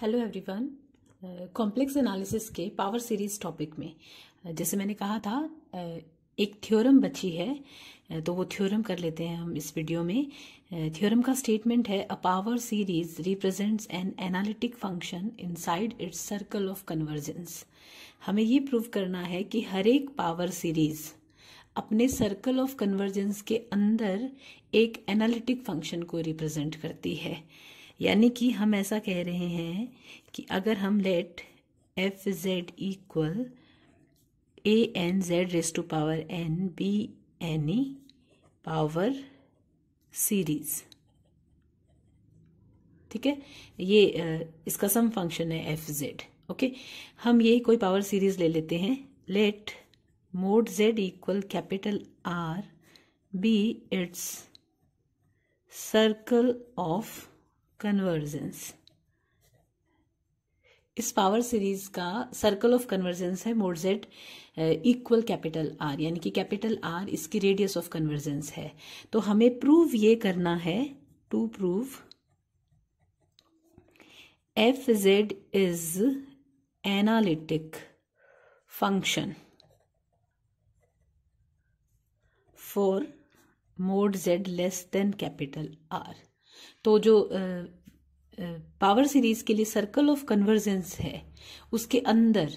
Hello everyone complex analysis के power series topic में uh, जैसे मैंने कहा था uh, एक थ्योरम बची है uh, तो वो थ्योरम कर लेते हैं हम इस वीडियो में थ्योरम का स्टेटमेंट है a power series represents an analytic function inside its circle of convergence हमें ये प्रूव करना है कि हर एक पावर सीरीज अपने सर्कल ऑफ कन्वर्जेंस के अंदर एक एनालिटिक फंक्शन को रिप्रेजेंट करती है यानी कि हम ऐसा कह रहे हैं कि अगर हम let F Z equal A N Z raise to power N be any power series ठीक है ये इसका सम फंक्शन है एफ जेड ओके हम ये कोई पावर सीरीज ले लेते हैं let mod Z equal capital R be its circle of convergence इस पावर सीरीज का सर्कल ऑफ कन्वर्जेंस है mod Z equal capital R यानी कि कैपिटल आर इसकी रेडियस ऑफ कन्वर्जेंस है तो हमें प्रूव ये करना है to prove F Z is analytic function for mod Z less than capital R तो जो पावर सीरीज के लिए सर्कल ऑफ कन्वर्जेंस है उसके अंदर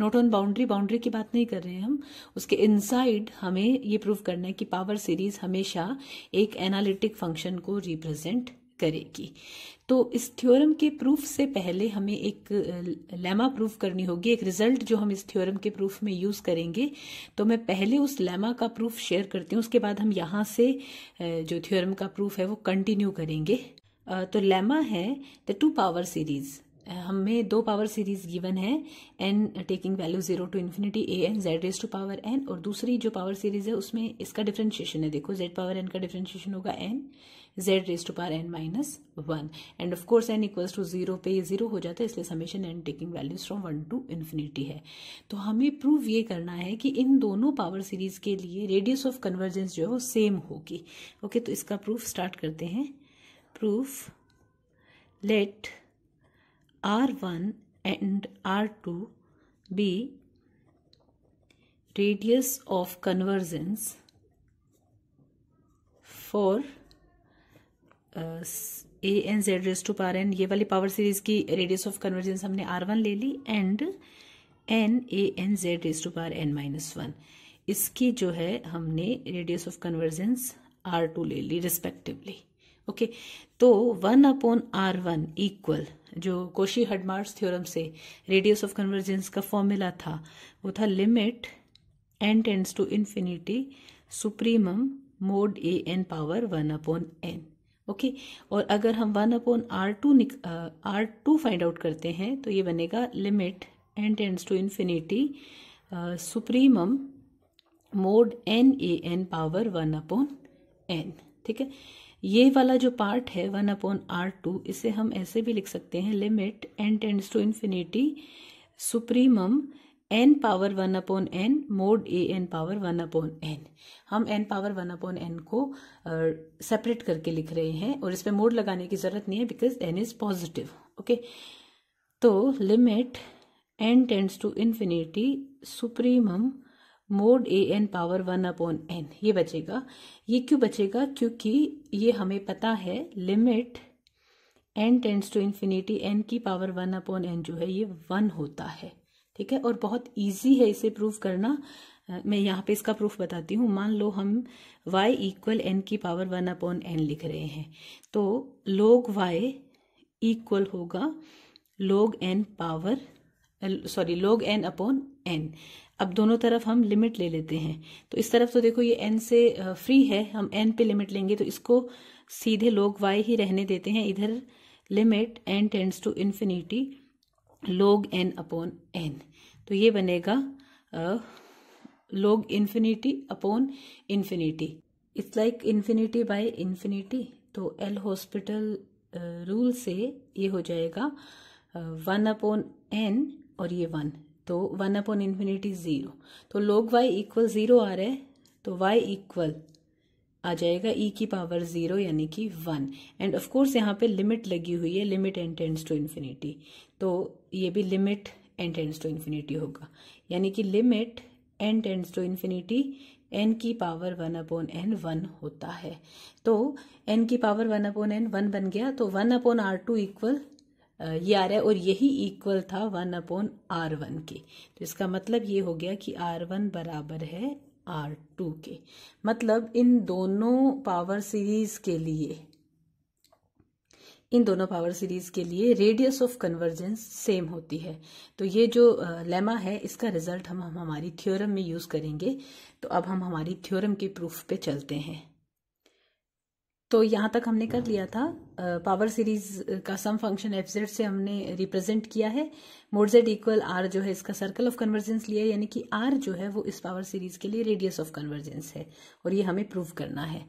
नॉट ऑन बाउंड्री बाउंड्री की बात नहीं कर रहे हैं हम उसके इनसाइड हमें ये प्रूव करना है कि पावर सीरीज हमेशा एक एनालिटिक फंक्शन को रिप्रेजेंट करेगी तो इस थ्योरम के प्रूफ से पहले हमें एक लेमा प्रूफ करनी होगी एक रिजल्ट जो हम इस थ्योरम के प्रूफ में यूज करेंगे तो मैं पहले उस लेमा का प्रूफ शेयर करती हूँ उसके बाद हम यहाँ से जो थ्योरम का प्रूफ है वो कंटिन्यू करेंगे तो लेमा है द टू पावर सीरीज हमें दो पावर सीरीज गिवन है N taking value zero to infinity A N Z raise to power N और दूसरी जो पावर सीरीज है उसमें इसका डिफ्रेंशिएशन है देखो जेड पावर एन का डिफ्रेंशिएशन होगा N Z raise to power N minus one and of course N equals to zero पे ये जीरो हो जाता है इसलिए summation N taking values from one to infinity है तो हमें प्रूव ये करना है कि इन दोनों पावर सीरीज के लिए रेडियस ऑफ कन्वर्जेंस जो है वो सेम होगी ओके तो इसका प्रूफ स्टार्ट करते हैं proof let R one and R two be radius of convergence for A N Z raise to power N ये वाली पावर सीरीज की रेडियस ऑफ कन्वर्जेंस हमने आर वन ले ली and N A N Z raise to power N minus one इसकी जो है हमने radius of convergence R two ले ली रिस्पेक्टिवली ओके okay, तो one upon R one equal जो कोशी हडमार्स थ्योरम से रेडियस ऑफ कन्वर्जेंस का फॉर्मूला था वो था limit N tends to infinity supremum mod A N power one upon N okay और अगर हम one upon are two R two find out करते हैं तो ये बनेगा limit N tends to infinity supremum mod N A N power one upon N ठीक है ये वाला जो पार्ट है वन अपॉन आर टू इसे हम ऐसे भी लिख सकते हैं limit N tends to infinity supremum n power one upon n mod A N power one upon n हम n power one upon n को सेपरेट uh, करके लिख रहे हैं और इसमें मोड लगाने की जरूरत नहीं है because n is positive okay तो limit N tends to infinity supremum mod A N power one upon n ये बचेगा ये क्यों बचेगा क्योंकि ये हमें पता है limit N tends to infinity n की पावर वन अपॉन एन जो है ये वन होता है ठीक है और बहुत ईजी है इसे प्रूफ करना मैं यहाँ पे इसका प्रूफ बताती हूँ मान लो हम y इक्वल एन की पावर वन अपॉन एन लिख रहे हैं तो log y इक्वल होगा log n power sorry log n upon n अब दोनों तरफ हम लिमिट ले लेते हैं तो इस तरफ तो देखो ये एन से फ्री है हम एन पे लिमिट लेंगे तो इसको सीधे log y ही रहने देते हैं इधर limit N tends to infinity log n upon n तो ये बनेगा log infinity upon infinity it's like infinity by infinity तो एल हॉस्पिटल रूल से ये हो जाएगा वन अपॉन एन और ये वन तो वन अपॉन इन्फिनिटी ज़ीरो तो लोग वाई इक्वल ज़ीरो आ रहा है तो वाई इक्वल आ जाएगा ई e की पावर ज़ीरो यानी कि वन एंड ऑफकोर्स यहाँ पे लिमिट लगी हुई है limit n tends to infinity तो ये भी limit n tends to infinity होगा यानी कि limit n tends to infinity n की power one upon n one होता है तो एन की power one upon n one बन गया तो one upon are to equal ये आ रहा है और यही इक्वल था वन अपॉन आर वन के तो इसका मतलब ये हो गया कि आर वन बराबर है आर टू के मतलब इन दोनों पावर सीरीज के लिए इन दोनों पावर सीरीज के लिए रेडियस ऑफ कन्वर्जेंस सेम होती है तो ये जो लेमा है इसका रिजल्ट हम हम हमारी थ्योरम में यूज करेंगे तो अब हम हमारी थ्योरम के प्रूफ पे चलते हैं तो यहां तक हमने कर लिया था पावर सीरीज का सम फंक्शन एफ जेड से हमने रिप्रेजेंट किया है मोड जेड इक्वल आर जो है इसका सर्कल ऑफ कन्वर्जेंस लिया यानी कि आर जो है वो इस पावर सीरीज के लिए रेडियस ऑफ कन्वर्जेंस है और ये हमें प्रूव करना है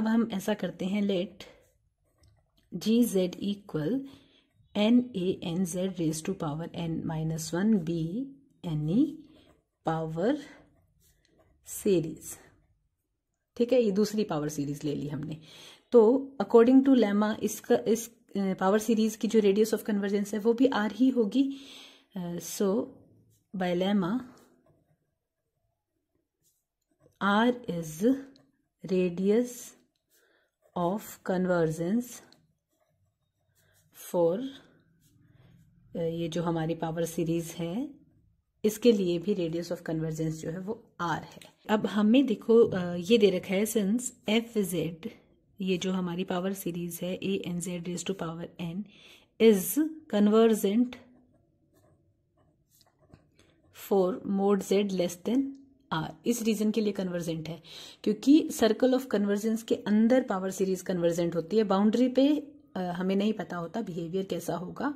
अब हम ऐसा करते हैं let g z equal n A N Z raise to power N minus one be any power series ठीक है ये दूसरी पावर सीरीज ले ली हमने तो अकॉर्डिंग टू लेमा इसका इस पावर सीरीज की जो रेडियस ऑफ कन्वर्जेंस है वो भी आर ही होगी so by lemma r is radius of convergence for ये जो हमारी पावर सीरीज है इसके लिए भी रेडियस ऑफ कन्वर्जेंस जो है वो आर है अब हमें देखो ये दे रखा है सिंस एफ जेड ये जो हमारी पावर सीरीज है a N Z raise to power n is convergent for mod Z less than r इस रीजन के लिए कन्वर्जेंट है क्योंकि सर्कल ऑफ कन्वर्जेंस के अंदर पावर सीरीज कन्वर्जेंट होती है बाउंड्री पे हमें नहीं पता होता बिहेवियर कैसा होगा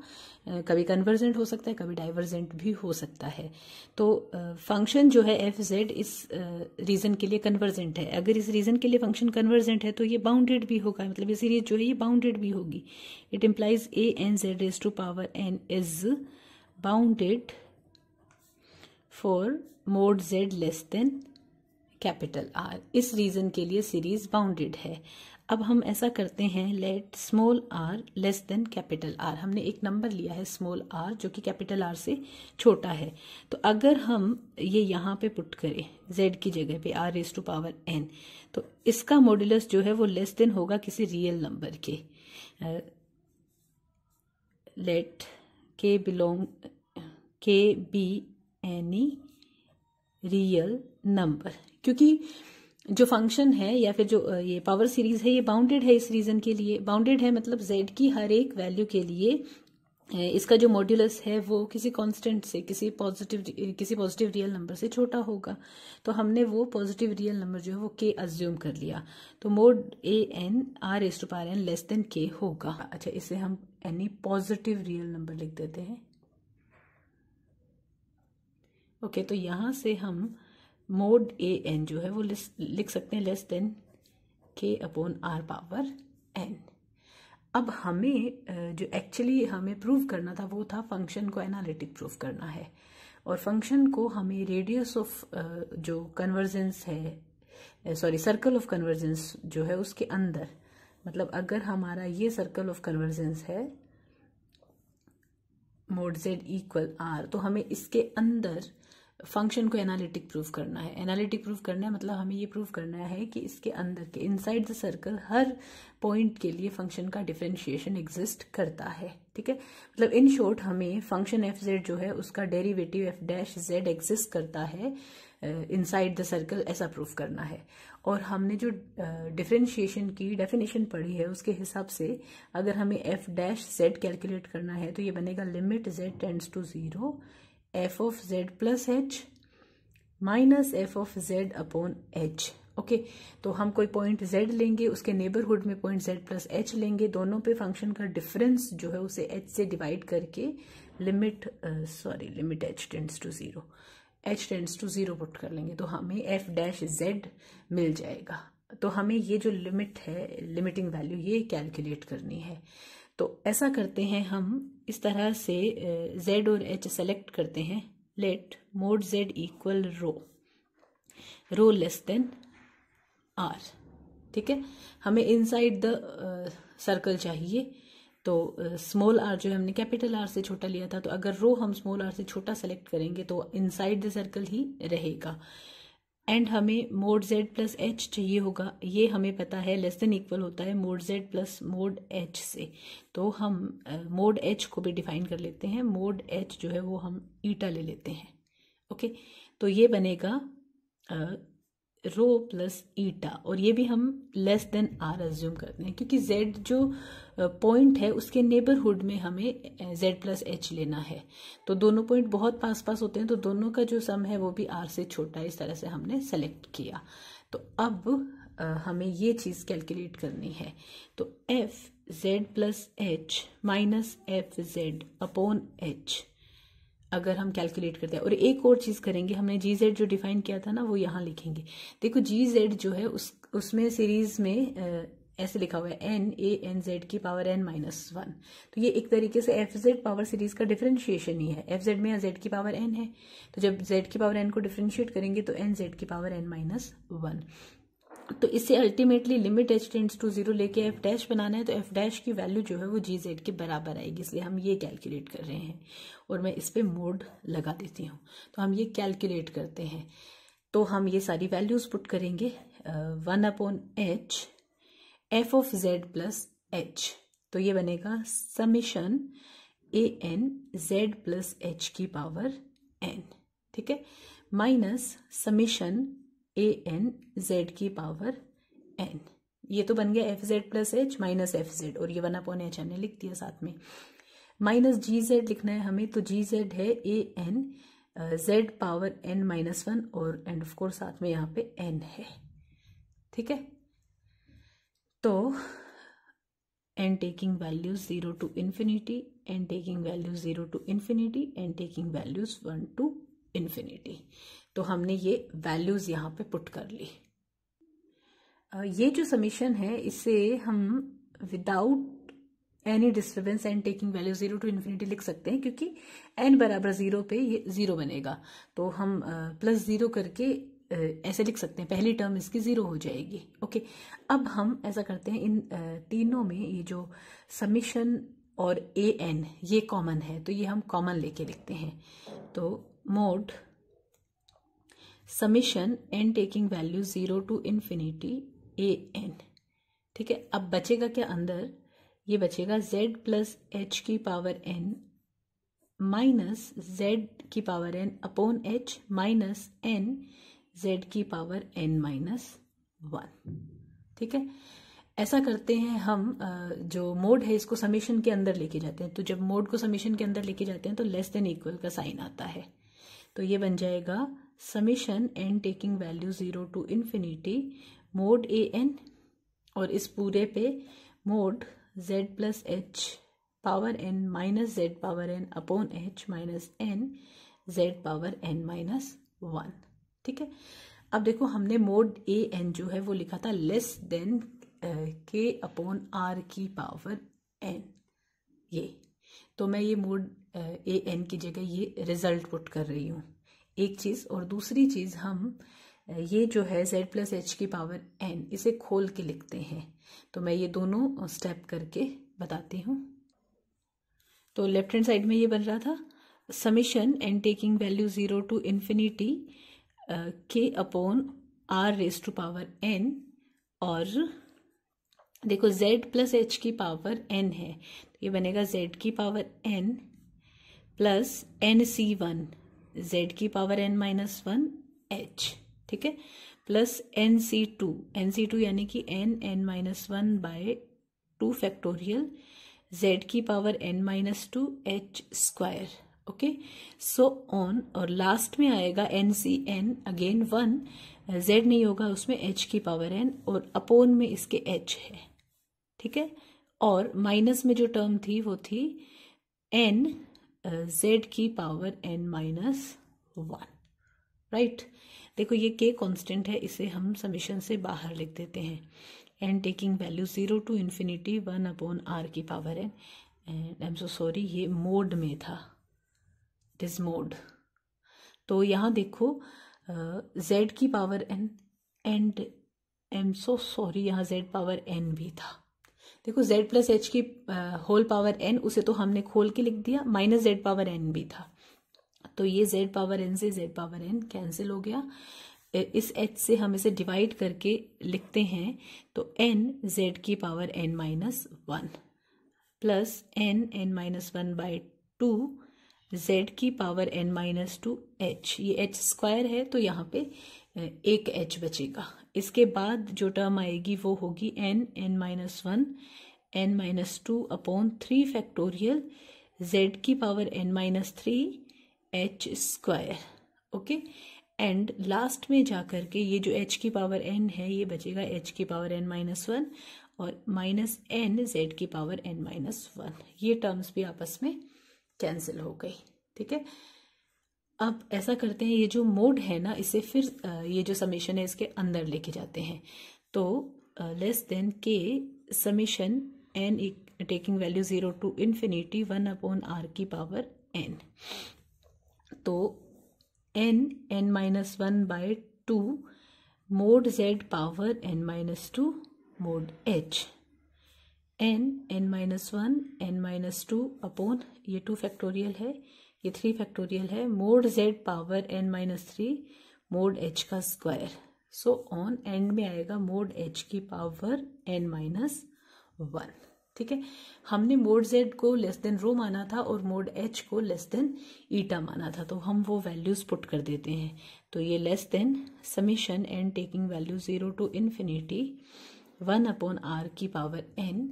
कभी कन्वर्जेंट हो सकता है कभी डाइवर्जेंट भी हो सकता है तो फंक्शन जो है एफ जेड इस रीज़न के लिए कन्वर्जेंट है अगर इस रीज़न के लिए फंक्शन कन्वर्जेंट है तो ये बाउंडेड भी होगा मतलब ये सीरीज जो है ये बाउंडेड भी होगी it implies a N z is to power n is bounded for mod Z less than capital R इस रीज़न के लिए सीरीज बाउंडेड है अब हम ऐसा करते हैं let small r less than capital R हमने एक नंबर लिया है स्मॉल आर जो कि कैपिटल आर से छोटा है तो अगर हम ये यहाँ पे पुट करें जेड की जगह पे r raise to power n तो इसका मॉड्यूलस जो है वो लेस देन होगा किसी रियल नंबर के let k belong k be any real number क्योंकि जो फंक्शन है या फिर जो ये पावर सीरीज है ये बाउंडेड है इस रीजन के लिए बाउंडेड है मतलब जेड की हर एक वैल्यू के लिए इसका जो मॉड्यूलस है वो किसी कांस्टेंट से किसी पॉजिटिव किसी पॉजिटिव रियल नंबर से छोटा होगा तो हमने वो पॉजिटिव रियल नंबर जो है वो के अज्यूम कर लिया तो mod A n r s to power n less than k होगा अच्छा इसे हम एनी पॉजिटिव रियल नंबर लिख देते हैं ओके okay, तो यहां से हम मोड ए एन जो है वो लिख सकते हैं less than k upon r power n अब हमें जो एक्चुअली हमें प्रूव करना था वो था फंक्शन को एनालिटिक प्रूव करना है और फंक्शन को हमें रेडियस ऑफ जो कन्वर्जेंस है सॉरी सर्कल ऑफ कन्वर्जेंस जो है उसके अंदर मतलब अगर हमारा ये सर्कल ऑफ कन्वर्जेंस है मोड जेड इक्वल आर तो हमें इसके अंदर फंक्शन को एनालिटिक प्रूफ करना है एनालिटिक प्रूफ करना है मतलब हमें ये प्रूफ करना है कि इसके अंदर के इनसाइड द सर्कल हर पॉइंट के लिए फंक्शन का डिफ्रेंशिएशन एग्जिस्ट करता है ठीक है मतलब इन शॉर्ट हमें फंक्शन एफ जेड जो है उसका derivative f dash z exist करता है इनसाइड द सर्कल ऐसा प्रूफ करना है और हमने जो डिफ्रेंशिएशन uh, की डेफिनेशन पढ़ी है उसके हिसाब से अगर हमें एफ डैश जेड कैलकुलेट करना है तो ये बनेगा limit z tends to zero f of z plus h minus f of z upon h okay तो हम कोई पॉइंट जेड लेंगे उसके नेबरहुड में पॉइंट जेड प्लस एच लेंगे दोनों पे फंक्शन का डिफरेंस जो है उसे एच से डिवाइड करके limit sorry limit h tends to zero h tends to zero put कर लेंगे तो हमें एफ डैश जेड मिल जाएगा तो हमें ये जो लिमिट है लिमिटिंग वैल्यू ये कैलकुलेट करनी है तो ऐसा करते हैं हम इस तरह से z और h सेलेक्ट करते हैं let mod z equal rho rho less than r ठीक है हमें इनसाइड द सर्कल चाहिए तो स्मॉल आर जो हमने कैपिटल आर से छोटा लिया था तो अगर रो हम स्मॉल आर से छोटा सेलेक्ट करेंगे तो इनसाइड द सर्कल ही रहेगा एंड हमें मोड जेड प्लस एच चाहिए होगा ये हमें पता है लेस देन इक्वल होता है mod z plus mod h से तो हम मोड uh, एच को भी डिफाइन कर लेते हैं मोड एच जो है वो हम ईटा ले लेते हैं ओके तो ये बनेगा रो प्लस ईटा और ये भी हम लेस देन आर एज्यूम करते हैं क्योंकि जेड जो पॉइंट है उसके नेबरहुड में हमें जेड प्लस एच लेना है तो दोनों पॉइंट बहुत पास पास होते हैं तो दोनों का जो सम है वो भी आर से छोटा है इस तरह से हमने सेलेक्ट किया तो अब हमें ये चीज़ कैलकुलेट करनी है तो f z plus h minus f z upon h अगर हम कैलकुलेट करते हैं और एक और चीज़ करेंगे हमने जी जेड जो डिफाइन किया था ना वो यहां लिखेंगे देखो जी जेड जो है उस उसमें सीरीज में ऐसे लिखा हुआ है एन ए एन जेड की पावर एन माइनस वन तो ये एक तरीके से एफ जेड पावर सीरीज का डिफरेंशिएशन ही है एफ जेड में जेड की पावर एन है तो जब जेड की पावर एन को डिफरेंशिएट करेंगे तो एन जेड की पावर एन माइनस वन तो इसे ultimately limit h tends to zero लेके एफ डैश बनाना है तो एफ डैश की वैल्यू जो है वो जी जेड के बराबर आएगी इसलिए हम ये कैलकुलेट कर रहे हैं और मैं इस पर मोड लगा देती हूँ तो हम ये कैलकुलेट करते हैं तो हम ये सारी वैल्यूज पुट करेंगे one upon h f of z plus h तो ये बनेगा summation a N z plus h की पावर एन ठीक है minus summation a N Z की पावर एन ये तो बन गया F z plus h minus f z और ये वन अपॉन एच हमने लिख दिया साथ में माइनस जी जेड लिखना है हमें तो जी जेड है a N Z power N minus one और एंड ऑफ कोर्स साथ में यहाँ पे एन है ठीक है तो n taking values zero to infinity n taking values zero to infinity n taking values one to infinity तो हमने ये वैल्यूज़ यहाँ पे पुट कर ली ये जो समीशन है इसे हम without any disturbance n taking value zero to infinity लिख सकते हैं क्योंकि एन बराबर जीरो पे ये जीरो बनेगा तो हम प्लस जीरो करके ऐसे लिख सकते हैं पहली टर्म इसकी ज़ीरो हो जाएगी ओके अब हम ऐसा करते हैं इन तीनों में ये जो समीशन और ए एन ये कॉमन है तो ये हम कॉमन लेके लिखते हैं तो mod summation n taking value zero to infinity A n ठीक है अब बचेगा क्या अंदर ये बचेगा z प्लस एच की पावर एन माइनस z की power n upon h minus n z की पावर एन माइनस वन ठीक है ऐसा करते हैं हम जो मोड है इसको समीशन के अंदर लेके जाते हैं तो जब मोड को समीशन के अंदर लेके जाते हैं तो लेस देन इक्वल का साइन आता है तो ये बन जाएगा summation n taking value zero to infinity mod A n और इस पूरे पे mod z plus h power N minus z power n upon h minus n Z power N minus one ठीक है अब देखो हमने मोड ए एन जो है वो लिखा था less than k upon r की पावर एन ये तो मैं ये मोड ए एन की जगह ये रिजल्ट पुट कर रही हूँ एक चीज़ और दूसरी चीज़ हम ये जो है z प्लस एच की पावर एन इसे खोल के लिखते हैं तो मैं ये दोनों स्टेप करके बताती हूँ तो लेफ्ट हैंड साइड में ये बन रहा था summation n taking value zero to infinity k upon r raise to power N और देखो z प्लस एच की पावर एन है तो ये बनेगा z की power n plus n c one z की power N minus one h ठीक है plus n c two n c two यानी कि n n minus one by two factorial z की power N minus two H square okay so on और last में आएगा n c n again one z नहीं होगा उसमें H की पावर एन और अपोन में इसके एच है ठीक है और माइनस में जो टर्म थी वो थी एन जेड की power N minus one right देखो ये k कांस्टेंट है इसे हम समीशन से बाहर लिख देते हैं n taking value zero to infinity one upon r की power n and I am so sorry ये मोड में था इट इज़ मोड तो यहाँ देखो जेड की power n and I am so sorry यहाँ जेड पावर एन भी था देखो z प्लस एच की होल पावर एन उसे तो हमने खोल के लिख दिया माइनस जेड पावर एन भी था तो ये z पावर एन से z पावर एन कैंसिल हो गया इस h से हम इसे डिवाइड करके लिखते हैं तो n z की power n minus one plus n n minus one by two z की power n minus two h ये एच स्क्वायर है तो यहाँ पे एक एच बचेगा इसके बाद जो टर्म आएगी वो होगी n n minus one n minus two upon three factorial z की power N minus three h square okay and last में जा करके के ये जो एच की पावर एन है ये बचेगा एच की पावर एन माइनस वन और माइनस एन जेड की पावर एन माइनस वन ये टर्म्स भी आपस में कैंसिल हो गई ठीक है अब ऐसा करते हैं ये जो मोड है ना इसे फिर ये जो समीशन है इसके अंदर लेके जाते हैं तो less than k summation n taking value zero to infinity one upon r की पावर एन तो n n minus one by two mod z power N minus two mod h n n minus one n minus two upon ये two factorial है ये three factorial है mod z power N minus three mod h का square so on end में आएगा mod h की power N minus one ठीक है हमने मोड जेड को लेस देन रो माना था और मोड एच को लेस देन ईटा माना था तो हम वो वैल्यूज पुट कर देते हैं तो ये less than summation n taking value zero to infinity one upon r की पावर एन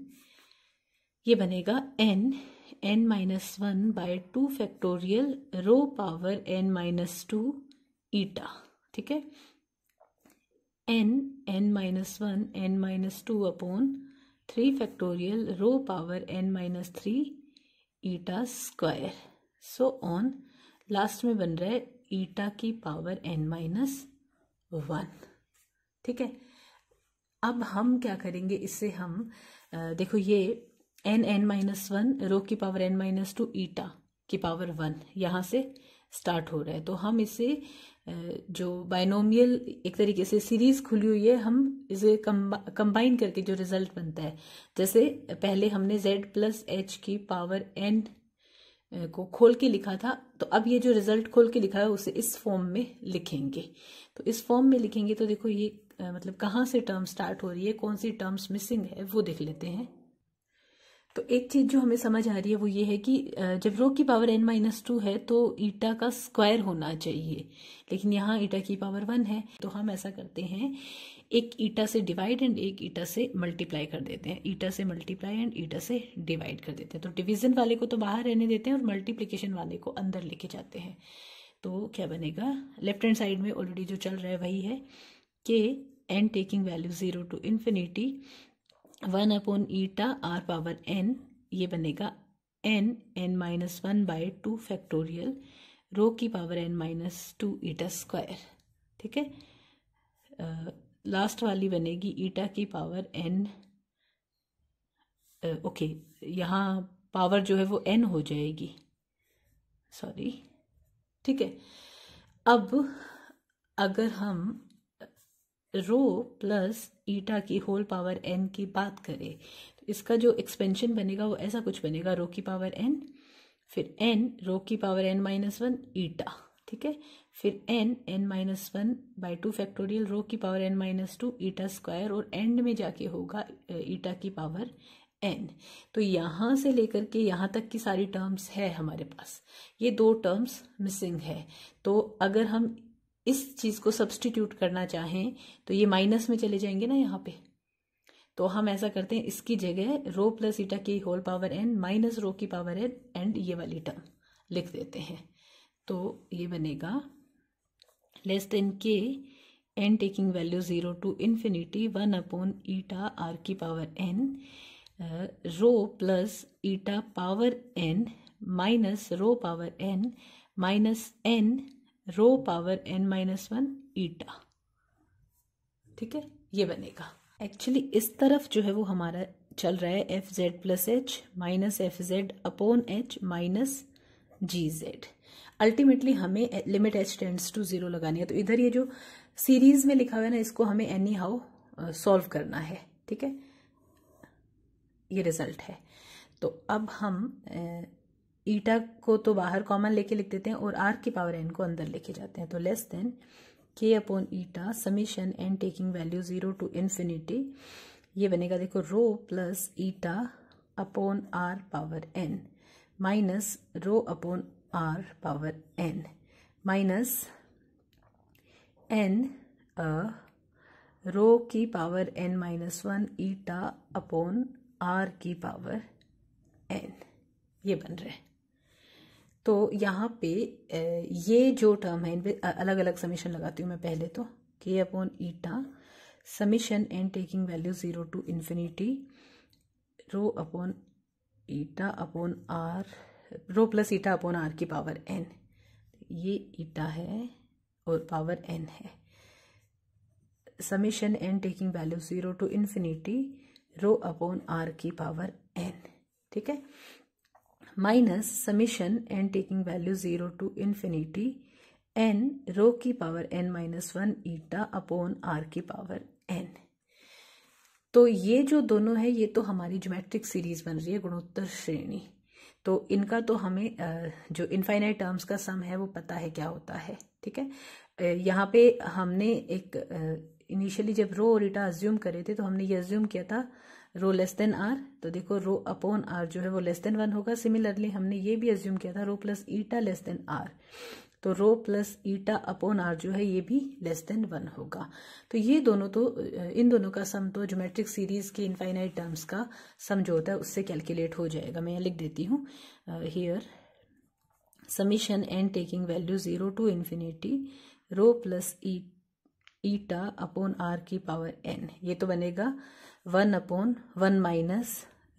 ये बनेगा n n minus one by two factorial rho power N minus two eta ठीक है n n minus one n minus two upon three factorial rho power N minus three eta square so on last में बन रहा है ईटा की power N minus one ठीक है अब हम क्या करेंगे इससे हम देखो ये n n minus one rho की power N minus two eta की पावर वन यहाँ से स्टार्ट हो रहा है तो हम इसे जो बायनोमियल एक तरीके से सीरीज खुली हुई है हम इसे कंबाइन करके जो रिजल्ट बनता है जैसे पहले हमने जेड प्लस एच की पावर एन को खोल के लिखा था तो अब ये जो रिजल्ट खोल के लिखा है उसे इस फॉर्म में लिखेंगे तो इस फॉर्म में लिखेंगे तो देखो ये मतलब कहाँ से टर्म स्टार्ट हो रही है कौन सी टर्म्स मिसिंग है वो देख लेते हैं तो एक चीज जो हमें समझ आ रही है वो ये है कि जब रो की पावर एन माइनस टू है तो ईटा का स्क्वायर होना चाहिए लेकिन यहाँ ईटा की पावर वन है तो हम ऐसा करते हैं एक ईटा से डिवाइड एंड एक ईटा से मल्टीप्लाई कर देते हैं ईटा से मल्टीप्लाई एंड ईटा से डिवाइड कर देते हैं तो डिविजन वाले को तो बाहर रहने देते हैं और मल्टीप्लीकेशन वाले को अंदर लेके जाते हैं तो क्या बनेगा लेफ्ट हैंड साइड में ऑलरेडी जो चल रहा है वही है कि N taking value zero to infinity one upon eta r power n ये बनेगा n n minus one by two factorial rho की power N minus two eta square ठीक है लास्ट वाली बनेगी ईटा की पावर एन ओके यहाँ power जो है वो एन हो जाएगी सॉरी ठीक है अब अगर हम रो प्लस ईटा की होल पावर एन की बात करें तो इसका जो एक्सपेंशन बनेगा वो ऐसा कुछ बनेगा रो की पावर एन फिर एन रो की power N minus one eta ठीक है फिर n n minus one by two factorial rho की power N minus two eta square और एंड में जाके होगा ईटा की पावर एन तो यहाँ से लेकर के यहाँ तक की सारी टर्म्स है हमारे पास ये दो टर्म्स मिसिंग है तो अगर हम इस चीज़ को सब्सटीट्यूट करना चाहें तो ये माइनस में चले जाएंगे ना यहाँ पे तो हम ऐसा करते हैं इसकी जगह रो प्लस ईटा की whole power N minus rho की पावर एन एंड ये वाली टर्म लिख देते हैं तो ये बनेगा less than k n taking value zero to infinity one upon eta r की power n rho plus eta power N minus rho power N minus n rho power N minus one eta ठीक है ये बनेगा actually इस तरफ जो है वो हमारा चल रहा है F z plus h minus f z upon h minus g z ultimately हमें limit h tends to zero लगानी है तो इधर ये जो सीरीज में लिखा हुआ है ना इसको हमें एनी हाउ सॉल्व करना है ठीक है ये रिजल्ट है तो अब हम ईटा को तो बाहर कॉमन लेके लिख देते हैं और आर की पावर एन को अंदर लेके जाते हैं तो less than k upon eta summation n taking value zero to infinity ये बनेगा देखो rho plus eta upon r power N minus rho upon r power N minus n rho की power N minus one eta upon r की power n ये बन रहे हैं तो यहाँ पे ये जो टर्म है इन पर अलग अलग समीशन लगाती हूँ मैं पहले तो k upon eta summation n taking value zero to infinity rho upon eta upon r rho plus eta upon r की पावर एन ये ईटा है और पावर एन है summation n taking value zero to infinity rho upon r की power n ठीक है minus summation n taking value zero to infinity n rho की power N minus one eta upon r की power n तो ये जो दोनों है ये तो हमारी ज्योमेट्रिक सीरीज बन रही है गुणोत्तर श्रेणी तो इनका तो हमें जो इनफाइनाइट टर्म्स का सम है वो पता है क्या होता है ठीक है यहाँ पे हमने एक इनिशियली जब रो और ईटा अज्यूम करे थे तो हमने ये अज्यूम किया था रो लेस देन आर तो देखो रो अपॉन आर जो है वो लेस देन वन होगा सिमिलरली हमने ये भी एज्यूम किया था rho plus eta less than r तो rho plus eta upon r जो है ये भी लेस देन वन होगा तो ये दोनों तो इन दोनों का सम तो ज्योमेट्रिक सीरीज के इनफाइनाइट टर्म्स का सम जो होता है उससे कैलकुलेट हो जाएगा मैं यहाँ लिख देती हूँ here summation n taking value zero to infinity rho plus eta upon r की पावर एन ये तो बनेगा one upon one minus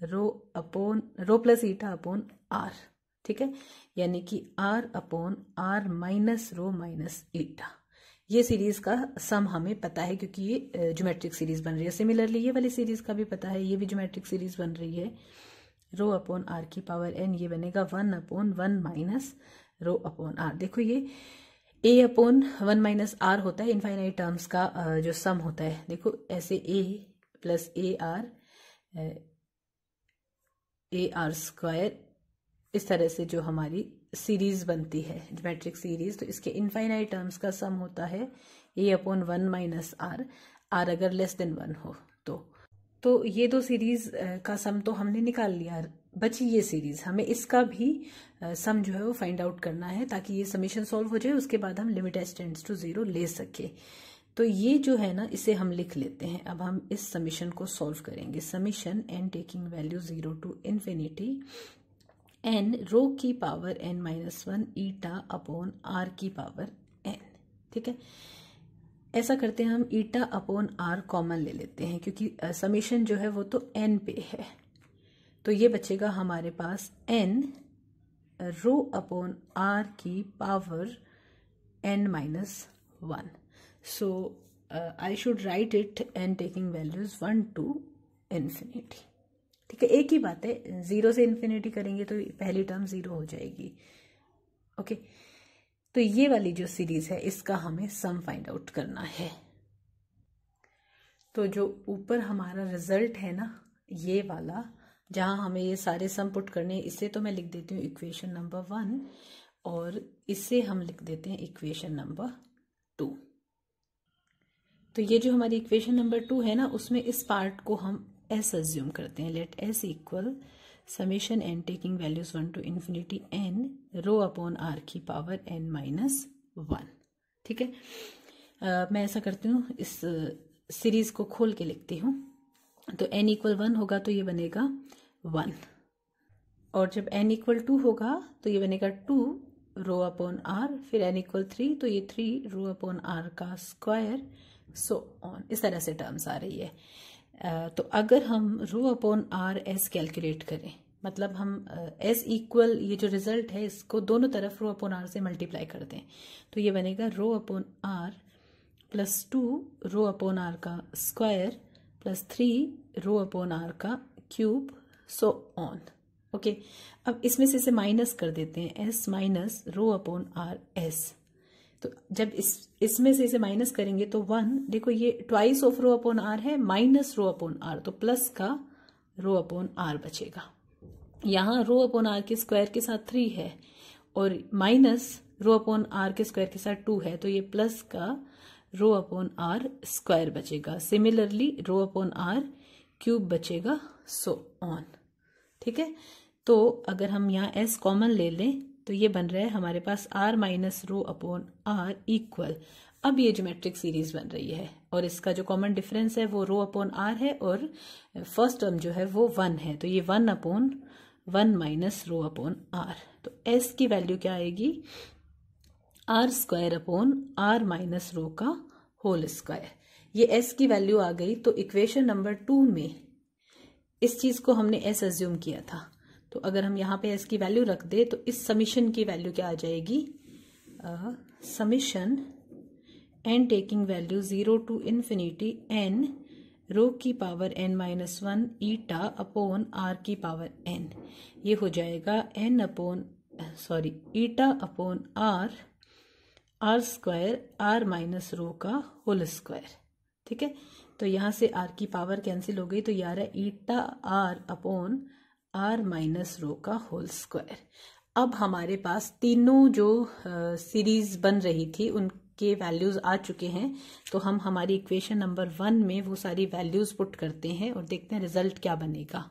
rho upon rho plus eta upon r ठीक है यानी कि r upon r minus rho minus eta ये series का सम हमें पता है क्योंकि ये ज्योमेट्रिक सीरीज बन रही है सिमिलरली ये वाली सीरीज का भी पता है ये भी ज्योमेट्रिक सीरीज बन रही है रो अपॉन आर की पावर एन ये बनेगा one upon one minus rho upon r देखो ये a upon one minus r होता है इनफाइनाइट टर्म्स का जो सम होता है देखो ऐसे a plus a r a r square इस तरह से जो हमारी सीरीज बनती है मैट्रिक सीरीज तो इसके इनफाइनाइट टर्म्स का सम होता है a upon one minus r r अगर लेस देन वन हो तो तो ये दो सीरीज uh, का सम तो हमने निकाल लिया बची ये सीरीज हमें इसका भी सम uh, जो है वो फाइंड आउट करना है ताकि ये समीशन सॉल्व हो जाए उसके बाद हम limit s tends to zero ले सकें तो ये जो है ना इसे हम लिख लेते हैं अब हम इस समीशन को सॉल्व करेंगे summation n taking value zero to infinity n rho की power N minus one eta upon r की पावर एन ठीक है ऐसा करते हैं हम ईटा अपॉन आर कॉमन ले लेते हैं क्योंकि समीशन जो है वो तो एन पे है तो ये बचेगा हमारे पास एन रो अपॉन आर की power N minus one So uh, I should write it and taking values 1 to infinity. ठीक है एक ही बात है ज़ीरो से इन्फिनिटी करेंगे तो पहली टर्म ज़ीरो हो जाएगी ओके तो ये वाली जो सीरीज़ है इसका हमें सम फाइंड आउट करना है तो जो ऊपर हमारा रिजल्ट है ना ये वाला जहां हमें ये सारे सम पुट करने इसे तो मैं लिख देती हूँ इक्वेशन नंबर वन और इसे हम लिख देते हैं इक्वेशन नंबर टू तो ये जो हमारी इक्वेशन नंबर टू है ना उसमें इस पार्ट को हम एस एज्यूम करते हैं let s equal summation N taking values one to infinity n rho upon r की पावर एन माइनस वन ठीक है मैं ऐसा करती हूँ इस सीरीज को खोल के लिखती हूँ तो एन इक्वल वन होगा तो ये बनेगा वन और जब एन इक्वल टू होगा तो ये बनेगा टू रो अपॉन आर फिर एन इक्वल थ्री तो ये थ्री रो अपॉन आर का स्क्वायर सो ऑन इस तरह से टर्म्स आ रही है तो अगर हम rho upon r s calculate करें मतलब हम एस इक्वल ये जो रिजल्ट है इसको दोनों तरफ रो अपॉन आर से मल्टीप्लाई कर दें तो ये बनेगा rho upon r plus two rho upon r का square plus three rho upon r का क्यूब सो ऑन ओके अब इसमें से इसे माइनस कर देते हैं s minus rho upon r s तो जब इस इसमें से इसे माइनस करेंगे तो वन देखो ये twice of rho upon r है माइनस रो अपॉन आर तो प्लस का रो अपॉन आर बचेगा यहाँ रो अपॉन आर के स्क्वायर के साथ थ्री है और माइनस रो अपॉन आर के स्क्वायर के साथ टू है तो ये प्लस का रो अपॉन आर स्क्वायर बचेगा similarly rho upon r cube बचेगा सो ऑन ठीक है तो अगर हम यहाँ एस कॉमन ले लें तो ये बन रहा है हमारे पास r minus rho upon r equal अब ये ज्योमेट्रिक सीरीज बन रही है और इसका जो कॉमन डिफरेंस है वो रो अपॉन आर है और फर्स्ट टर्म जो है वो वन है तो ये one upon one minus rho upon r तो एस की वैल्यू क्या आएगी r square upon r minus rho का होल स्क्वायर ये एस की वैल्यू आ गई तो इक्वेशन नंबर टू में इस चीज को हमने एस एज्यूम किया था तो अगर हम यहाँ पे एस की वैल्यू रख दे तो इस समीशन की वैल्यू क्या आ जाएगी summation n taking value zero to infinity n rho की power N minus one eta upon r की पावर एन ये हो जाएगा n upon sorry eta upon r r square r minus rho का होल स्क्वायर ठीक है तो यहाँ से आर की पावर कैंसिल हो गई तो यार eta r upon r minus rho का होल स्क्वायर अब हमारे पास तीनों जो सीरीज बन रही थी उनके वैल्यूज आ चुके हैं तो हम हमारी इक्वेशन नंबर वन में वो सारी वैल्यूज पुट करते हैं और देखते हैं रिजल्ट क्या बनेगा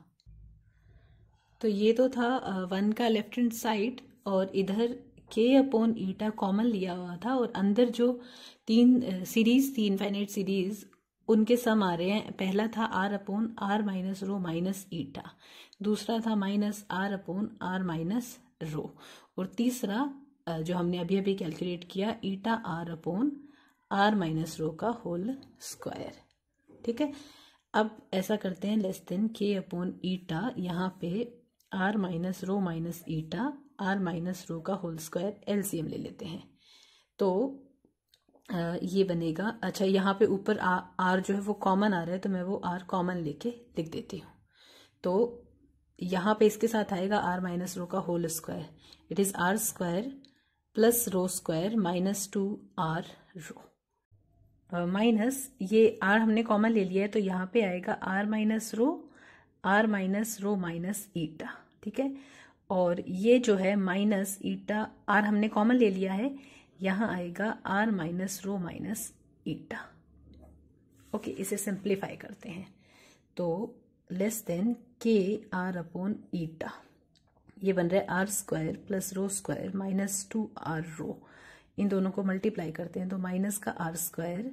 तो ये तो था वन का लेफ्ट हैंड साइड और इधर के अपॉन ईटा कॉमन लिया हुआ था और अंदर जो तीन सीरीज थी इन्फाइनाइट सीरीज उनके सम आ रहे हैं पहला था r upon r minus rho minus eta दूसरा था minus r upon r minus rho और तीसरा जो हमने अभी अभी कैलकुलेट किया eta r upon r minus rho का होल स्क्वायर ठीक है अब ऐसा करते हैं less than k upon eta यहाँ पे r minus rho minus eta r minus rho का होल स्क्वायर एलसीएम ले लेते हैं तो ये बनेगा अच्छा यहाँ पे ऊपर आर जो है वो कॉमन आ रहा है तो मैं वो आर कॉमन लेके लिख देती हूँ तो यहाँ पे इसके साथ आएगा आर माइनस रो का whole square it is r square plus rho square minus two r rho minus ये आर हमने कॉमन ले लिया है तो यहाँ पे आएगा r minus rho r minus rho minus eta ठीक है और ये जो है माइनस ईटा आर हमने कॉमन ले लिया है यहाँ आएगा r minus rho minus eta okay इसे सिंप्लीफाई करते हैं तो less than k r upon ईटा ये बन रहा है r square plus rho square minus two r rho इन दोनों को मल्टीप्लाई करते हैं तो माइनस का आर स्क्वायर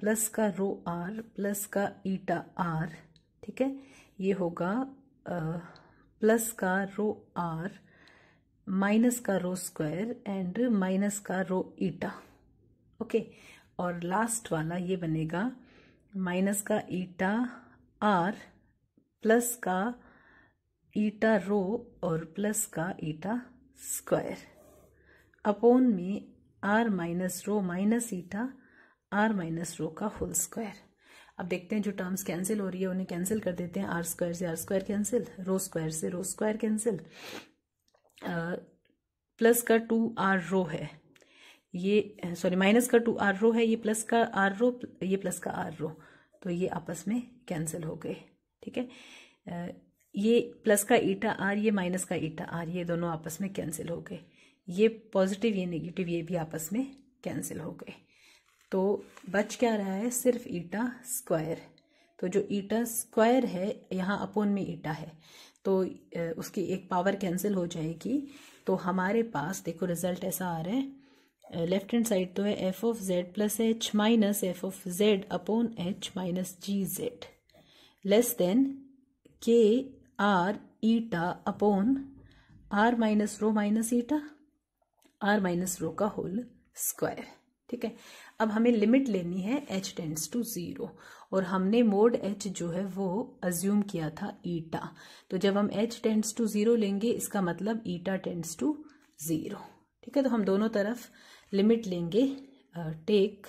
प्लस का रो आर प्लस का ईटा आर ठीक है ये होगा प्लस का रो आर माइनस का रो स्क्वायर एंड माइनस का रो ईटा ओके और लास्ट वाला ये बनेगा माइनस का ईटा आर प्लस का ईटा रो और प्लस का ईटा स्क्वायर अपोन में r minus rho minus eta r minus rho का होल स्क्वायर अब देखते हैं जो टर्म्स कैंसिल हो रही है उन्हें कैंसिल कर देते हैं आर स्क्वायर से r square cancel rho square से रो स्क्वायर कैंसिल प्लस का टू आर रो है ये सॉरी माइनस का टू आर रो है ये प्लस का आर रो ये प्लस का आर रो तो ये आपस में कैंसिल हो गए ठीक है ये प्लस का ईटा आर ये माइनस का ईटा आर ये दोनों आपस में कैंसिल हो गए ये पॉजिटिव ये नेगेटिव ये भी आपस में कैंसिल हो गए तो बच क्या रहा है सिर्फ ईटा स्क्वायर तो जो ईटा स्क्वायर है यहाँ अपोन में ईटा है तो उसकी एक पावर कैंसिल हो जाएगी तो हमारे पास देखो रिजल्ट ऐसा आ रहा है लेफ्ट हैंड साइड तो है f of z plus h minus f of z upon h minus g z less than k r eta upon r minus rho minus eta r minus rho का whole square ठीक है अब हमें limit लेनी है H tends to zero और हमने mode H जो है वो अज्यूम किया था ईटा तो जब हम एच टेंड्स टू जीरो लेंगे इसका मतलब ईटा टेंड्स टू जीरो ठीक है तो हम दोनों तरफ लिमिट लेंगे take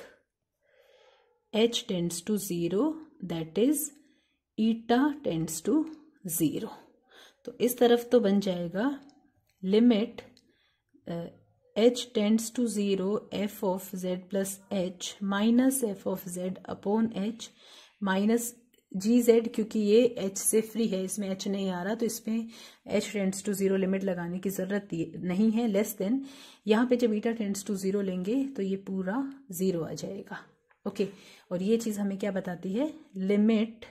h tends to zero that is eta tends to zero तो इस तरफ तो बन जाएगा limit h tends to 0 f of z plus h minus f of z upon h minus g z क्योंकि ये एच से फ्री है इसमें एच नहीं आ रहा तो इसमें h tends to zero limit लगाने की ज़रूरत नहीं है लेस देन यहाँ पे जब बीटा टेंड्स टू जीरो लेंगे तो ये पूरा जीरो आ जाएगा ओके और ये चीज़ हमें क्या बताती है limit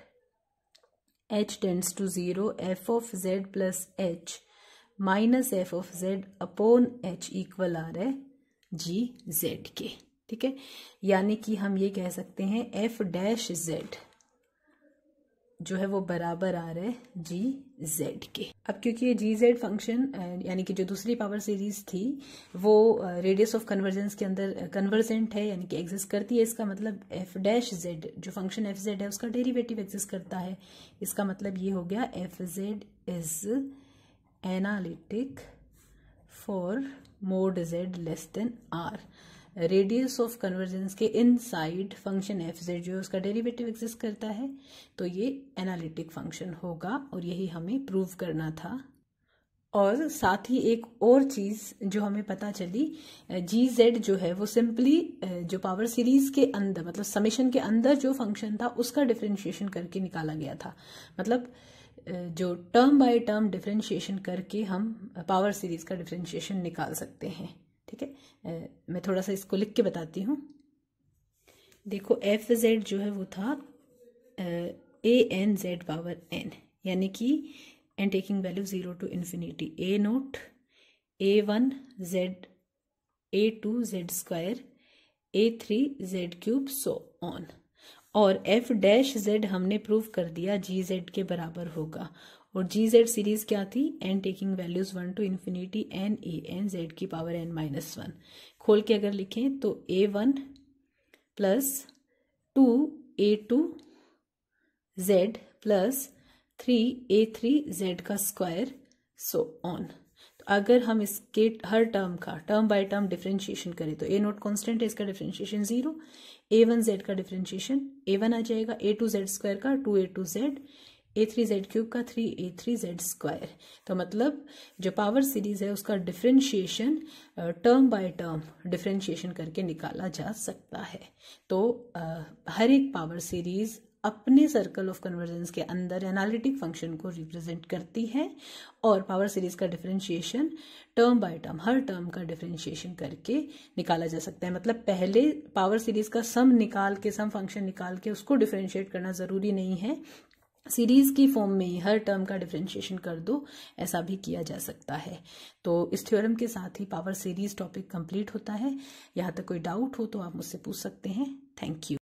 h tends to zero f of z plus h minus f of z upon h equal आ रहा है जी जेड के ठीक है यानी कि हम ये कह सकते हैं एफ डैश जेड जो है वो बराबर आ रहा है जी जेड के अब क्योंकि ये जी जेड फंक्शन यानी कि जो दूसरी पावर सीरीज थी वो रेडियस ऑफ कन्वर्जेंस के अंदर कन्वर्जेंट है यानी कि एग्जिस्ट करती है इसका मतलब एफ डैश जेड जो फंक्शन एफ जेड है उसका डेरिवेटिव एग्जिस्ट करता है इसका मतलब ये हो गया F Z is analytic for mode z less than r radius of convergence के inside function F Z जो उसका डेरिवेटिव एग्जिस्ट करता है तो ये एनालिटिक फंक्शन होगा और यही हमें प्रूव करना था और साथ ही एक और चीज़ जो हमें पता चली जी जेड जो है वो सिंपली जो पावर सीरीज के अंदर मतलब समेशन के अंदर जो फंक्शन था उसका डिफ्रेंशिएशन करके निकाला गया था मतलब जो टर्म बाय टर्म डिफ्रेंशिएशन करके हम पावर सीरीज का डिफ्रेंशिएशन निकाल सकते हैं ठीक है मैं थोड़ा सा इसको लिख के बताती हूँ देखो एफ जेड जो है वो था A N Z power N यानी कि N taking value zero to infinity A naught A one Z A two Z square A three Z cube so on और एफ डैश जेड हमने prove कर दिया जी जेड के बराबर होगा और जी जेड सीरीज क्या थी N taking values one to infinity N A N Z की पावर एन माइनस वन खोल के अगर लिखें तो A one plus two A two Z plus three A three Z का स्क्वायर सो ऑन अगर हम इसके हर टर्म का टर्म बाय टर्म डिफ्रेंशिएशन करें तो ए नोट कॉन्स्टेंट है इसका differentiation zero A one Z का डिफ्रेंशिएशन ए वन आ जाएगा ए टू जेड स्क्वायर का two A two Z A three Z cube का three A three Z square तो मतलब जो पावर सीरीज है उसका differentiation term by term differentiation करके निकाला जा सकता है तो uh, हर एक पावर सीरीज अपने सर्कल ऑफ कन्वर्जेंस के अंदर एनालिटिक फंक्शन को रिप्रेजेंट करती है और पावर सीरीज का डिफरेंशिएशन टर्म बाय टर्म हर टर्म का डिफरेंशिएशन करके निकाला जा सकता है मतलब पहले पावर सीरीज का सम निकाल के सम फंक्शन निकाल के उसको डिफरेंशिएट करना ज़रूरी नहीं है सीरीज की फॉर्म में ही हर टर्म का डिफ्रेंशिएशन कर दो ऐसा भी किया जा सकता है तो इस थ्योरम के साथ ही पावर सीरीज टॉपिक कंप्लीट होता है यहाँ तक कोई डाउट हो तो आप मुझसे पूछ सकते हैं थैंक यू